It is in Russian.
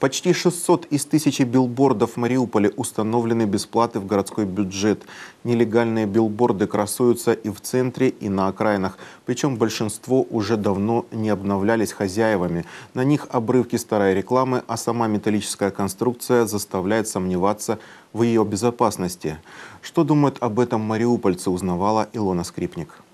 Почти 600 из тысячи билбордов в Мариуполе установлены бесплатно в городской бюджет. Нелегальные билборды красуются и в центре, и на окраинах. Причем большинство уже давно не обновлялись хозяевами. На них обрывки старой рекламы, а сама металлическая конструкция заставляет сомневаться в ее безопасности. Что думают об этом мариупольцы, узнавала Илона Скрипник.